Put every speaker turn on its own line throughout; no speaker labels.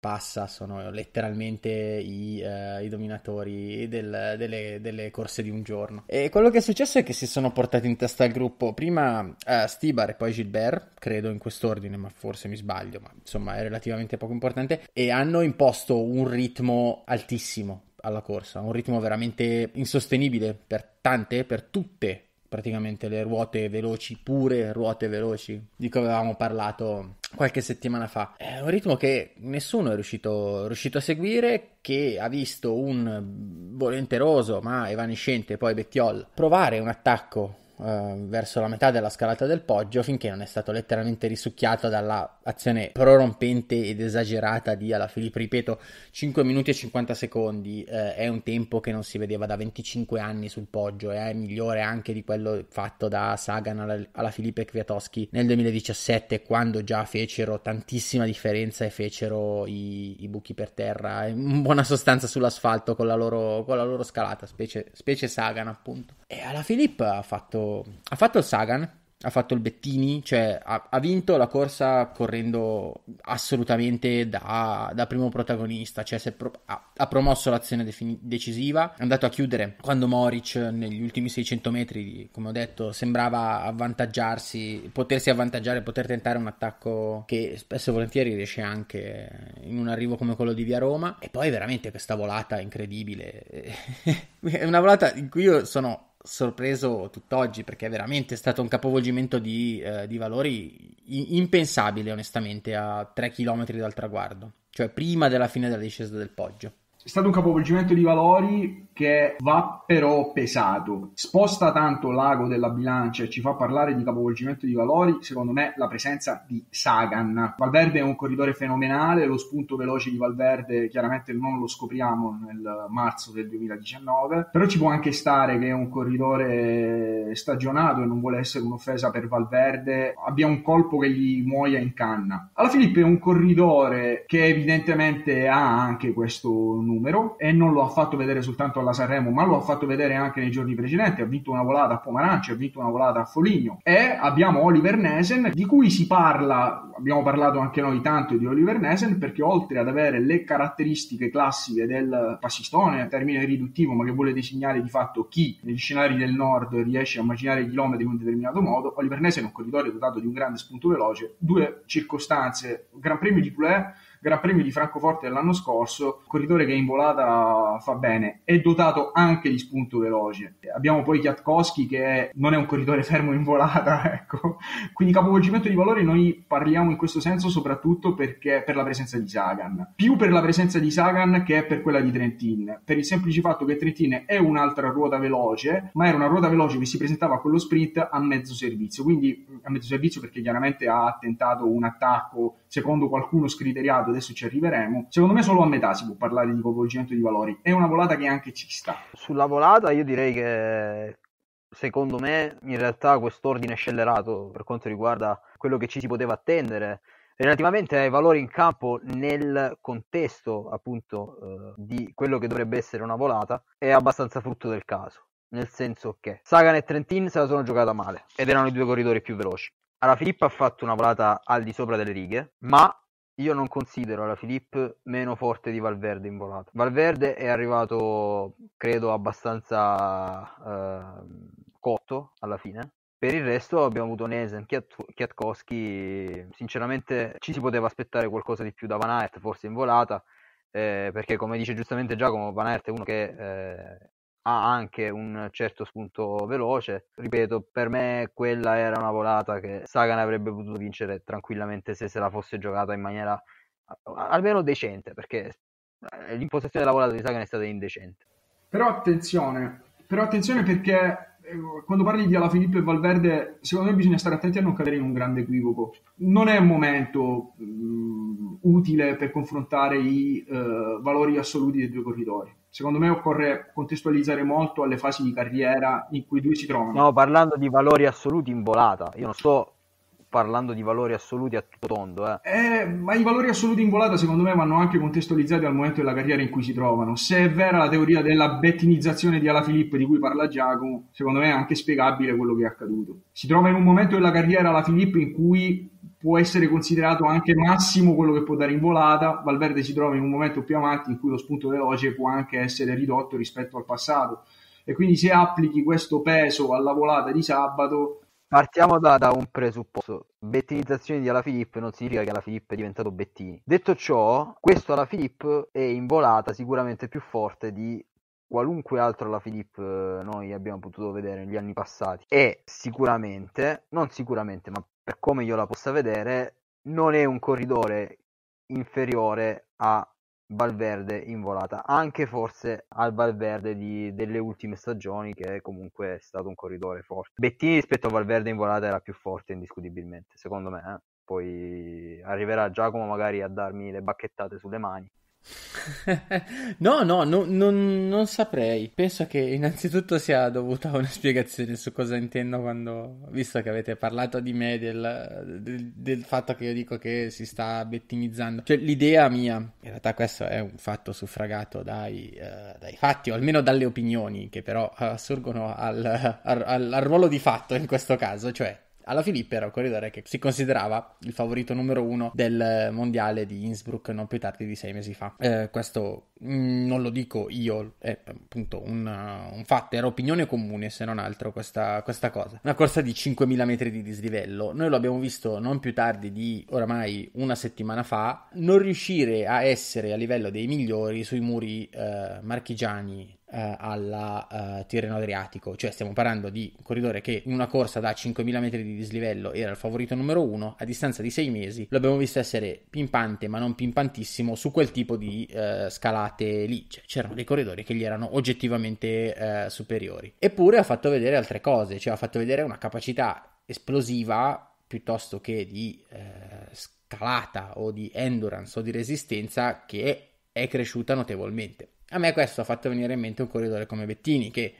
passa sono letteralmente i, uh, i dominatori del, delle, delle, corse di un giorno. E quello che è successo è che si sono portati in testa al gruppo prima uh, eh, Stibar e poi Gilbert, credo in quest'ordine, ma forse mi sbaglio, ma insomma è relativamente poco importante, e hanno imposto un ritmo altissimo alla corsa, un ritmo veramente insostenibile per tante, per tutte praticamente le ruote veloci, pure ruote veloci, di cui avevamo parlato qualche settimana fa. È un ritmo che nessuno è riuscito, riuscito a seguire, che ha visto un volenteroso ma evanescente poi Bettiol provare un attacco Ehm, verso la metà della scalata del poggio finché non è stato letteralmente risucchiato dall'azione prorompente ed esagerata di Alaphilippe. Ripeto, 5 minuti e 50 secondi eh, è un tempo che non si vedeva da 25 anni sul poggio e eh, è migliore anche di quello fatto da Sagan alla, alla e Kwiatowski nel 2017 quando già fecero tantissima differenza e fecero i, i buchi per terra eh, in buona sostanza sull'asfalto con la loro, con la loro scalata, specie, specie Sagan appunto. E alla Filippo ha fatto ha fatto il Sagan, ha fatto il Bettini, cioè ha, ha vinto la corsa correndo assolutamente da, da primo protagonista, cioè pro, ha, ha, promosso l'azione defini, decisiva, è andato a chiudere quando Moric negli ultimi 600 metri, come ho detto, sembrava avvantaggiarsi, potersi avvantaggiare, poter tentare un attacco che spesso e volentieri riesce anche in un arrivo come quello di Via Roma e poi veramente questa volata incredibile, è una volata in cui io sono sorpreso tutt'oggi perché è veramente stato un capovolgimento di, eh, di valori impensabile onestamente a 3 km dal traguardo, cioè prima della fine della discesa del Poggio.
È stato un capovolgimento di valori che va però pesato. Sposta tanto l'ago della bilancia e ci fa parlare di capovolgimento di valori, secondo me la presenza di Sagan. Valverde è un corridore fenomenale, lo spunto veloce di Valverde chiaramente non lo scopriamo nel marzo del 2019, però ci può anche stare che è un corridore stagionato e non vuole essere un'offesa per Valverde, abbia un colpo che gli muoia in canna. Alla Filippo è un corridore che evidentemente ha anche questo numero e non lo ha fatto vedere soltanto alla alla Sanremo, ma lo ha fatto vedere anche nei giorni precedenti. Ha vinto una volata a Pomaranci, ha vinto una volata a Foligno. E abbiamo Oliver Nesen, di cui si parla, abbiamo parlato anche noi tanto di Oliver Nesen, perché oltre ad avere le caratteristiche classiche del passistone, termine riduttivo, ma che vuole designare di fatto chi negli scenari del nord riesce a immaginare i chilometri in un determinato modo, Oliver Nesen è un corridoio dotato di un grande spunto veloce, due circostanze, Gran Premio di Poulet Gran Premio di Francoforte dell'anno scorso, corridore che in volata fa bene, è dotato anche di spunto veloce. Abbiamo poi Kwiatkowski che non è un corridore fermo in volata, ecco. Quindi capovolgimento di valore noi parliamo in questo senso soprattutto perché per la presenza di Sagan, più per la presenza di Sagan che per quella di Trentin, per il semplice fatto che Trentin è un'altra ruota veloce, ma era una ruota veloce che si presentava a quello sprint a mezzo servizio, quindi a mezzo servizio perché chiaramente ha tentato un attacco secondo qualcuno scriteriato, adesso ci arriveremo, secondo me solo a metà si può parlare di coinvolgimento di valori. È una volata che anche ci sta.
Sulla volata io direi che secondo me in realtà quest'ordine scellerato per quanto riguarda quello che ci si poteva attendere relativamente ai valori in campo nel contesto appunto eh, di quello che dovrebbe essere una volata è abbastanza frutto del caso nel senso che Sagan e Trentin se la sono giocata male ed erano i due corridori più veloci alla Filippa ha fatto una volata al di sopra delle righe, ma io non considero Filippa meno forte di Valverde in volata. Valverde è arrivato, credo, abbastanza eh, cotto alla fine. Per il resto abbiamo avuto Nesen, Chiat- Chiatkowski, sinceramente ci si poteva aspettare qualcosa di più da Van Aert, forse in volata, eh, perché come dice giustamente Giacomo, Van Aert è uno che eh, ha anche un certo spunto veloce. Ripeto, per me quella era una volata che Sagan avrebbe potuto vincere tranquillamente se se la fosse giocata in maniera almeno decente, perché eh, l'impostazione della volata di Sagan è stata indecente.
Però attenzione, però attenzione perché eh, quando parli di Alaphilippe e Valverde, secondo me bisogna stare attenti a non cadere in un grande equivoco. Non è un momento um, utile per confrontare i uh, valori assoluti dei due corridori secondo me occorre contestualizzare molto alle
fasi di carriera in cui i due si trovano. No, parlando di valori assoluti in volata, io non sto parlando di valori assoluti a tutto tondo. Eh.
Eh, ma i valori assoluti in volata secondo me vanno anche contestualizzati al momento della carriera in cui si trovano. Se è vera la teoria della bettinizzazione di Alaphilippe di cui parla Giacomo, secondo me è anche spiegabile quello che è accaduto. Si trova in un momento della carriera Alaphilippe in cui può essere considerato anche massimo quello che può dare in volata. Valverde si trova in un momento più avanti in cui lo spunto veloce può anche essere ridotto rispetto al passato. E
quindi se applichi questo peso alla volata di sabato. Partiamo da, da un presupposto. Bettinizzazione di Filippo non significa che Filippo è diventato Bettini. Detto ciò, questo Filippo è in volata sicuramente più forte di qualunque altro alla Philippe eh, noi abbiamo potuto vedere negli anni passati e sicuramente, non sicuramente, ma per come io la possa vedere, non è un corridore inferiore a Valverde in volata, anche forse al Valverde di, delle ultime stagioni che comunque è stato un corridore forte. Bettini rispetto a Valverde in volata era più forte indiscutibilmente, secondo me. Eh? Poi arriverà Giacomo magari a darmi le bacchettate sulle mani,
no, no, no non, non, saprei. Penso che innanzitutto sia dovuta a una spiegazione su cosa intendo quando, visto che avete parlato di me, del, del, del fatto che io dico che si sta bettinizzando. Cioè, l'idea mia, in realtà questo è un fatto suffragato dai, eh, dai fatti, o almeno dalle opinioni, che però assurgono sorgono al, al, al, ruolo di fatto in questo caso, cioè alla Filippi era un corridore che si considerava il favorito numero uno del mondiale di Innsbruck non più tardi di sei mesi fa. Eh, questo mm, non lo dico io, è appunto un, uh, un, fatto, era opinione comune se non altro questa, questa cosa. Una corsa di 5.000 metri di dislivello, noi lo abbiamo visto non più tardi di oramai una settimana fa, non riuscire a essere a livello dei migliori sui muri eh, marchigiani eh, alla eh, Tirreno Adriatico, cioè stiamo parlando di un corridore che in una corsa da 5.000 metri di dislivello era il favorito numero uno, a distanza di sei mesi lo abbiamo visto essere pimpante ma non pimpantissimo su quel tipo di eh, scalate lì, cioè, c'erano dei corridori che gli erano oggettivamente eh, superiori. Eppure ha fatto vedere altre cose, cioè ha fatto vedere una capacità esplosiva piuttosto che di eh, scalata o di endurance o di resistenza che è cresciuta notevolmente. A me questo ha fatto venire in mente un corridore come Bettini che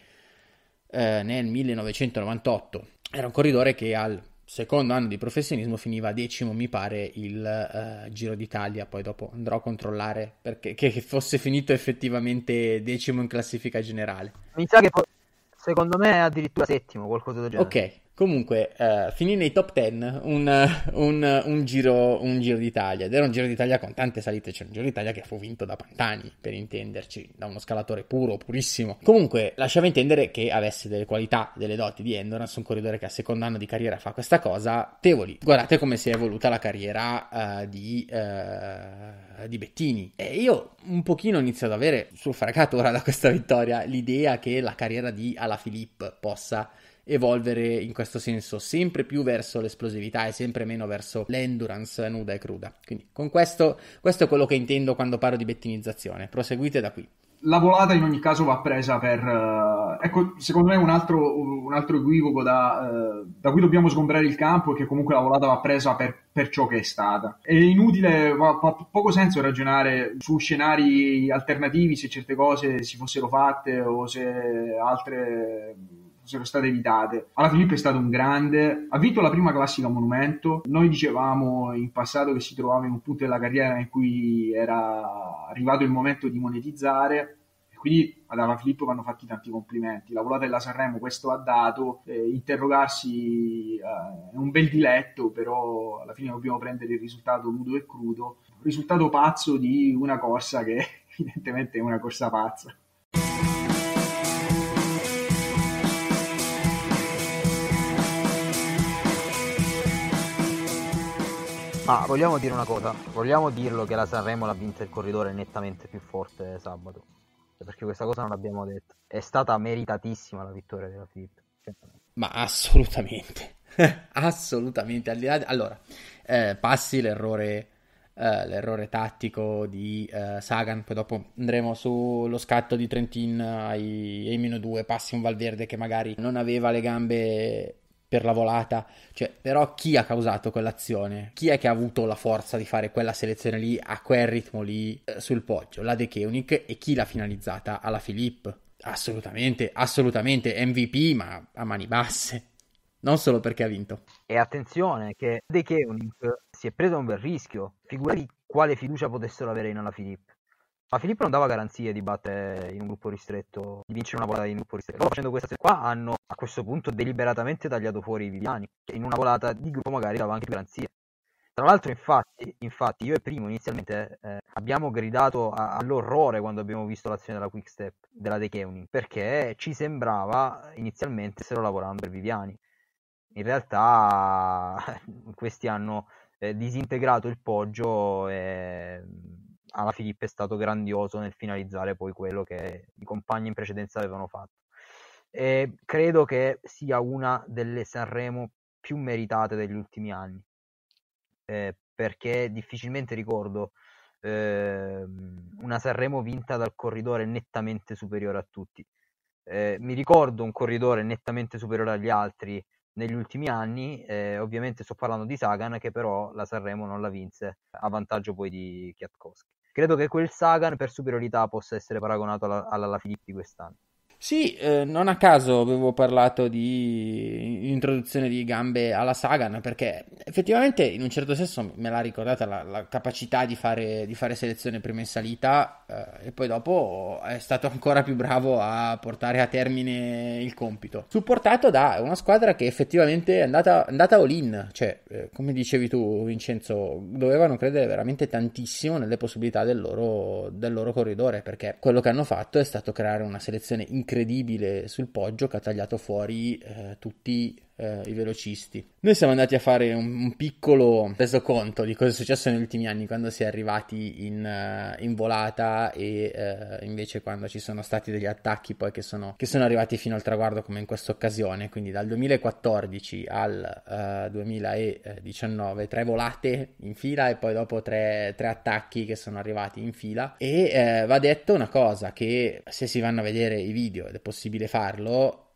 eh, nel 1998 era un corridore che al secondo anno di professionismo finiva decimo, mi pare, il uh, Giro d'Italia. Poi dopo andrò a controllare perché che fosse finito effettivamente decimo in classifica generale. Mi sa che po-
secondo me è addirittura settimo, qualcosa del genere. Ok,
Comunque, eh, finì nei top 10 un, eh, un, eh, un, giro, un, giro, d'Italia. Ed era un giro d'Italia con tante salite. C'era un giro d'Italia che fu vinto da Pantani, per intenderci, da uno scalatore puro, purissimo. Comunque, lasciava intendere che avesse delle qualità, delle doti di endurance. Un corridore che a secondo anno di carriera fa questa cosa. Tevoli, guardate come si è evoluta la carriera uh, di, uh, di, Bettini. E io un pochino inizio ad avere sul fracato ora da questa vittoria l'idea che la carriera di Alaphilippe possa evolvere in questo senso sempre più verso l'esplosività e sempre meno verso l'endurance nuda e cruda. Quindi con questo, questo è quello che intendo quando parlo di bettinizzazione. Proseguite da qui
la volata in ogni caso va presa per... Uh, ecco, secondo me un altro, un altro equivoco da, uh, da, cui dobbiamo sgombrare il campo è che comunque la volata va presa per, per ciò che è stata. È inutile, fa, fa, poco senso ragionare su scenari alternativi se certe cose si fossero fatte o se altre sono state evitate. Alla Filippo è stato un grande, ha vinto la prima classica monumento. Noi dicevamo in passato che si trovava in un punto della carriera in cui era arrivato il momento di monetizzare quindi ad Alla Filippo vanno fatti tanti complimenti. La volata della Sanremo questo ha dato, eh, interrogarsi eh, è un bel diletto, però alla fine dobbiamo prendere il risultato nudo e crudo, risultato pazzo di una corsa che evidentemente è una corsa pazza.
Ma ah, vogliamo dire una cosa, vogliamo dirlo che la Sanremo l'ha vinta il corridore nettamente più forte sabato. Cioè, perché questa cosa non l'abbiamo detto. È stata meritatissima
la vittoria della Filippo. Ma assolutamente, assolutamente. Al di là di... Allora, eh, passi l'errore, eh, l'errore tattico di eh, Sagan, poi dopo andremo sullo scatto di Trentin ai, ai meno 2, passi un Valverde che magari non aveva le gambe per la volata, cioè, però chi ha causato quell'azione? Chi è che ha avuto la forza di fare quella selezione lì, a quel ritmo lì, eh, sul poggio? La De Koenig e chi l'ha finalizzata? Alla Philippe? Assolutamente, assolutamente, MVP ma a mani basse, non solo perché ha vinto. E attenzione
che De Koenig si è preso un bel rischio, figurati quale fiducia potessero avere in Alla Philippe ma Filippo non dava garanzie di battere in un gruppo ristretto, di vincere una volata in un gruppo ristretto. Loro facendo questa qua hanno a questo punto deliberatamente tagliato fuori i Viviani. Cioè, in una volata di gruppo magari dava anche garanzie. Tra l'altro, infatti, infatti, io e Primo inizialmente eh, abbiamo gridato a- all'orrore quando abbiamo visto l'azione della Quick Step della De Keuning, perché ci sembrava inizialmente se lo lavorando per Viviani. In realtà, questi hanno eh, disintegrato il poggio e alla Filippa è stato grandioso nel finalizzare poi quello che i compagni in precedenza avevano fatto. E credo che sia una delle Sanremo più meritate degli ultimi anni, eh, perché difficilmente ricordo eh, una Sanremo vinta dal corridore nettamente superiore a tutti. Eh, mi ricordo un corridore nettamente superiore agli altri negli ultimi anni, eh, ovviamente sto parlando di Sagan che però la Sanremo non la vinse a vantaggio poi di Kwiatkowski. Credo che quel Sagan per superiorità possa essere paragonato alla, alla Filippi quest'anno.
Sì, eh, non a caso avevo parlato di introduzione di gambe alla Sagan, perché effettivamente in un certo senso me l'ha ricordata la, la capacità di fare, di fare, selezione prima in salita eh, e poi dopo è stato ancora più bravo a portare a termine il compito. Supportato da una squadra che effettivamente è andata, andata all-in, cioè eh, come dicevi tu Vincenzo, dovevano credere veramente tantissimo nelle possibilità del loro, del loro corridore, perché quello che hanno fatto è stato creare una selezione incredibile incredibile sul poggio che ha tagliato fuori eh, tutti eh, i velocisti. Noi siamo andati a fare un, un, piccolo resoconto di cosa è successo negli ultimi anni quando si è arrivati in, eh, in volata e eh, invece quando ci sono stati degli attacchi poi che sono, che sono arrivati fino al traguardo come in questa occasione. Quindi dal 2014 al uh, eh, 2019 tre volate in fila e poi dopo tre, tre attacchi che sono arrivati in fila e eh, va detto una cosa che se si vanno a vedere i video ed è possibile farlo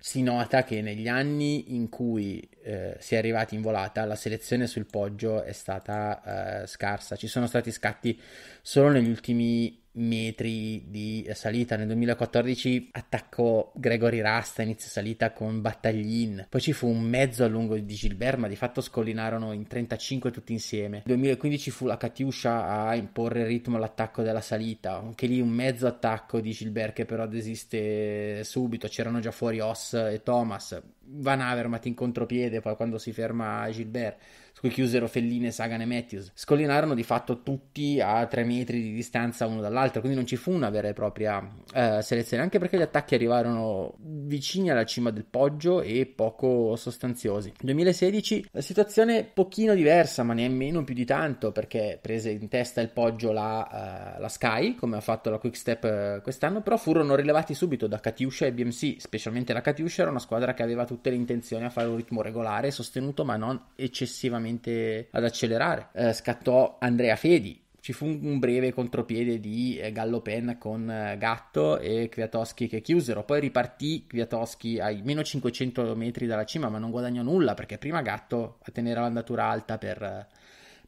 si nota che negli anni in cui eh, si è arrivati in volata la selezione sul poggio è stata eh, scarsa. Ci sono stati scatti solo negli ultimi metri di salita nel 2014 attaccò Gregory Rasta inizio salita con Battaglin poi ci fu un mezzo a lungo di Gilbert ma di fatto scollinarono in 35 tutti insieme nel 2015 fu la Katiusha a imporre il ritmo all'attacco della salita anche lì un mezzo attacco di Gilbert che però desiste subito c'erano già fuori Oss e Thomas Van Avermaet in contropiede poi quando si ferma Gilbert su cui chiusero Felline, Sagan e Matthews. Scollinarono di fatto tutti a 3 metri di distanza uno dall'altro, quindi non ci fu una vera e propria eh, selezione, anche perché gli attacchi arrivarono vicini alla cima del poggio e poco sostanziosi. 2016 la situazione pochino diversa, ma nemmeno più di tanto, perché prese in testa il poggio la, uh, la Sky, come ha fatto la Quickstep eh, quest'anno, però furono rilevati subito da Katiusha e BMC, specialmente la Katiusha era una squadra che aveva tutte le intenzioni a fare un ritmo regolare, sostenuto ma non eccessivamente veramente ad accelerare. Eh, scattò Andrea Fedi, ci fu un breve contropiede di eh, Gallo Pen con eh, Gatto e Kwiatowski che chiusero, poi ripartì Kwiatowski ai meno 500 metri dalla cima ma non guadagnò nulla perché prima Gatto a tenere l'andatura alta per, eh,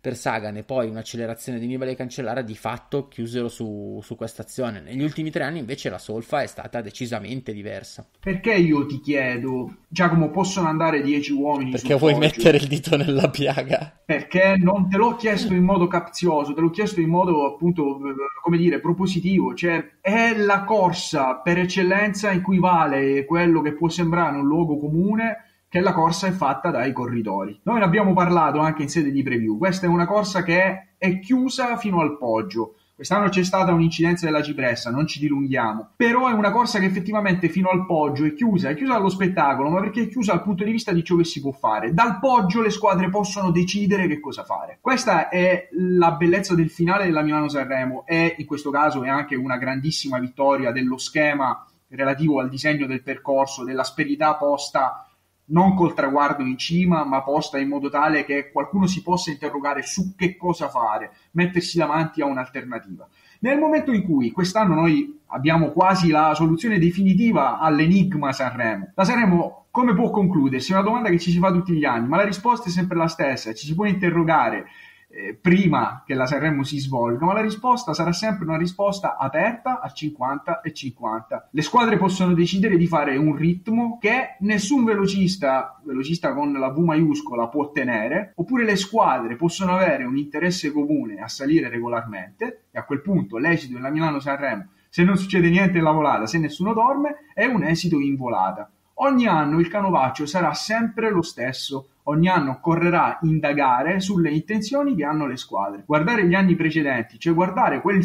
per Sagan e poi un'accelerazione di Nibali e Cancellara di fatto chiusero su, su questa azione. Negli ultimi tre anni invece la solfa è stata decisamente diversa.
Perché io ti chiedo, Giacomo, possono andare dieci uomini? Perché vuoi Poggio? mettere il
dito nella piaga?
Perché non te l'ho chiesto in modo capzioso, te l'ho chiesto in modo appunto, come dire, propositivo, cioè è la corsa per eccellenza in cui vale quello che può sembrare un luogo comune che la corsa è fatta dai corridori. Noi ne abbiamo parlato anche in sede di preview, questa è una corsa che è, è chiusa fino al poggio, Quest'anno c'è stata un'incidenza della cipressa, non ci dilunghiamo. Però è una corsa che effettivamente fino al poggio è chiusa, è chiusa allo spettacolo, ma perché è chiusa dal punto di vista di ciò che si può fare. Dal poggio le squadre possono decidere che cosa fare. Questa è la bellezza del finale della Milano Sanremo e in questo caso è anche una grandissima vittoria dello schema relativo al disegno del percorso, dell'asperità posta non col traguardo in cima, ma posta in modo tale che qualcuno si possa interrogare su che cosa fare, mettersi davanti a un'alternativa. Nel momento in cui quest'anno noi abbiamo quasi la soluzione definitiva all'enigma Sanremo, la Sanremo come può concludersi? È una domanda che ci si fa tutti gli anni, ma la risposta è sempre la stessa, ci si può interrogare eh, prima che la Sanremo si svolga, ma la risposta sarà sempre una risposta aperta a 50 e 50. Le squadre possono decidere di fare un ritmo che nessun velocista, velocista con la V maiuscola, può tenere, oppure le squadre possono avere un interesse comune a salire regolarmente e a quel punto l'esito della Milano-Sanremo se non succede niente la volata, se nessuno dorme, è un esito in volata. Ogni anno il canovaccio sarà sempre lo stesso, ogni anno occorrerà indagare sulle intenzioni che hanno le squadre. Guardare gli anni precedenti, cioè guardare quel